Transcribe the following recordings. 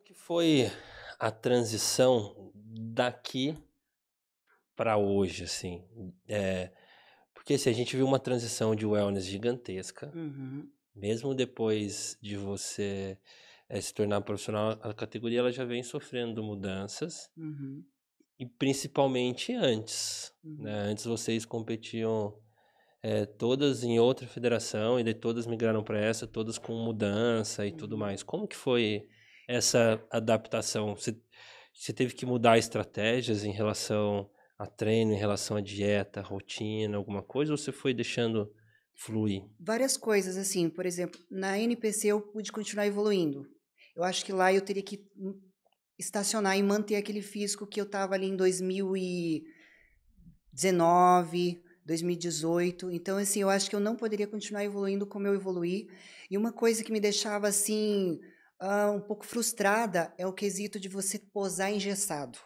Como que foi a transição daqui para hoje, assim? É, porque se assim, a gente viu uma transição de wellness gigantesca, uhum. mesmo depois de você é, se tornar profissional, a categoria ela já vem sofrendo mudanças. Uhum. E principalmente antes. Né? Uhum. Né? Antes vocês competiam é, todas em outra federação, e depois todas migraram para essa, todas com mudança e tudo uhum. mais. Como que foi essa adaptação? Você, você teve que mudar estratégias em relação a treino, em relação à dieta, rotina, alguma coisa? Ou você foi deixando fluir? Várias coisas, assim. Por exemplo, na NPC eu pude continuar evoluindo. Eu acho que lá eu teria que hum, estacionar e manter aquele físico que eu estava ali em 2019, 2018. Então, assim, eu acho que eu não poderia continuar evoluindo como eu evoluí. E uma coisa que me deixava assim ah, um pouco frustrada é o quesito de você posar engessado.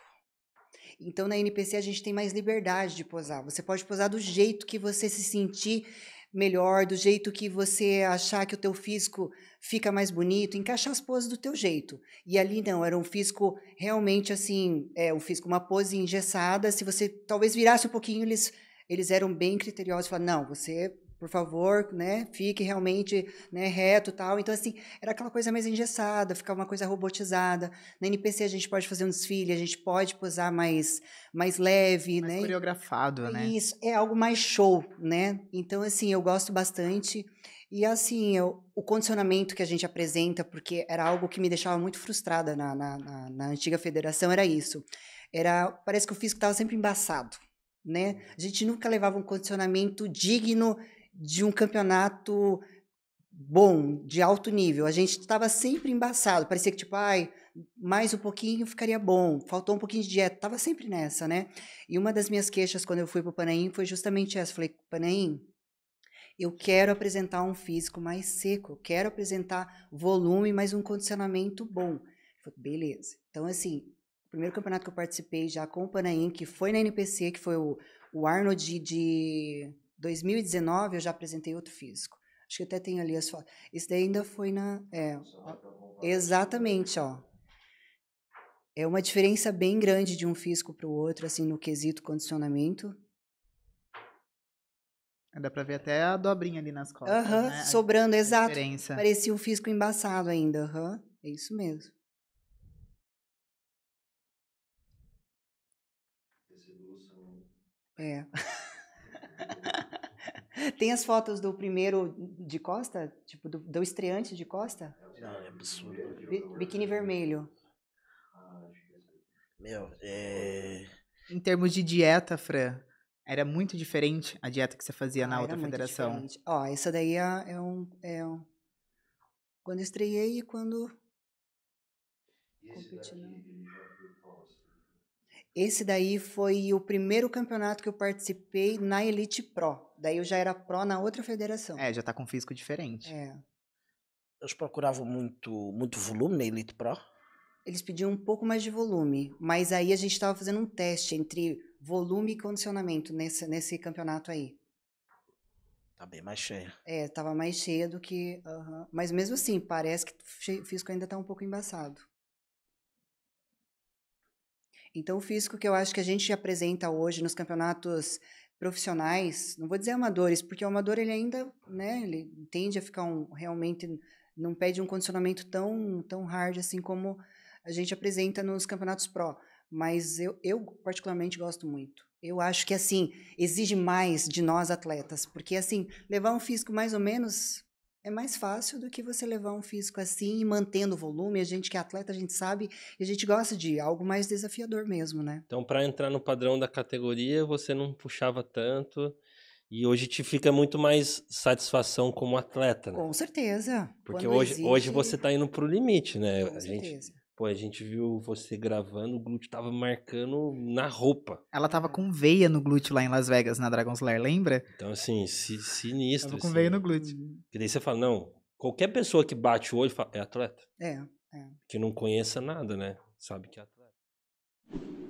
Então, na NPC, a gente tem mais liberdade de posar. Você pode posar do jeito que você se sentir melhor, do jeito que você achar que o teu físico fica mais bonito, encaixar as poses do teu jeito. E ali não, era um físico realmente assim, é um físico uma pose engessada, se você talvez virasse um pouquinho, eles eles eram bem criteriosos, falaram, não, você por favor, né, fique realmente né, reto tal. Então, assim, era aquela coisa mais engessada, ficava uma coisa robotizada. Na NPC a gente pode fazer um desfile, a gente pode posar mais, mais leve, mais né? coreografado, é né? Isso, é algo mais show, né? Então, assim, eu gosto bastante. E, assim, eu, o condicionamento que a gente apresenta, porque era algo que me deixava muito frustrada na, na, na, na antiga federação, era isso. Era, parece que o físico estava sempre embaçado, né? A gente nunca levava um condicionamento digno de um campeonato bom, de alto nível. A gente estava sempre embaçado, parecia que tipo, ai, mais um pouquinho ficaria bom, faltou um pouquinho de dieta, tava sempre nessa, né? E uma das minhas queixas quando eu fui para o Panaim foi justamente essa, falei, Panaim, eu quero apresentar um físico mais seco, eu quero apresentar volume, mas um condicionamento bom. Falei, beleza. Então, assim, o primeiro campeonato que eu participei já com o Panaim, que foi na NPC, que foi o, o Arnold de, de 2019 eu já apresentei outro físico. Acho que até tem ali as fotos. Isso daí ainda foi na. É, exatamente, ó. É uma diferença bem grande de um físico para o outro, assim, no quesito condicionamento. Dá para ver até a dobrinha ali nas costas. Assim, aham, uh -huh, né? sobrando, a, exato. Parecia um físico embaçado ainda. Aham, uh -huh. é isso mesmo. É. é. Tem as fotos do primeiro de Costa? Tipo, do, do estreante de Costa? Não, é absurdo. Biquíni vermelho. Meu, é... Em termos de dieta, Fran, era muito diferente a dieta que você fazia ah, na outra federação. Diferente. Ó, essa daí é, é, um, é um... Quando estreiei e quando... Esse daí foi o primeiro campeonato que eu participei na Elite Pro. Daí eu já era pró na outra federação. É, já tá com físico diferente. É. Eles procuravam muito, muito volume na Elite Pro? Eles pediam um pouco mais de volume, mas aí a gente estava fazendo um teste entre volume e condicionamento nesse, nesse campeonato aí. Tá bem mais cheia É, tava mais cheia do que. Uh -huh. Mas mesmo assim, parece que o físico ainda tá um pouco embaçado. Então, o físico que eu acho que a gente apresenta hoje nos campeonatos profissionais, não vou dizer amadores, porque o amador ele ainda, né, ele tende a ficar um, realmente não pede um condicionamento tão tão hard assim como a gente apresenta nos campeonatos pró mas eu, eu particularmente gosto muito. Eu acho que assim exige mais de nós atletas, porque assim levar um físico mais ou menos é mais fácil do que você levar um físico assim mantendo o volume. A gente que é atleta, a gente sabe, e a gente gosta de algo mais desafiador mesmo, né? Então, para entrar no padrão da categoria, você não puxava tanto. E hoje te fica muito mais satisfação como atleta, né? Com certeza. Porque hoje, hoje você está indo pro limite, né? Com a certeza. Gente Pô, a gente viu você gravando, o glúteo tava marcando na roupa. Ela tava com veia no glúteo lá em Las Vegas, na Dragon's Lair, lembra? Então, assim, si, sinistro. Tava com assim, veia né? no glúteo. Que daí você fala, não, qualquer pessoa que bate o olho fala, é atleta. É, é. Que não conheça nada, né? Sabe que é atleta.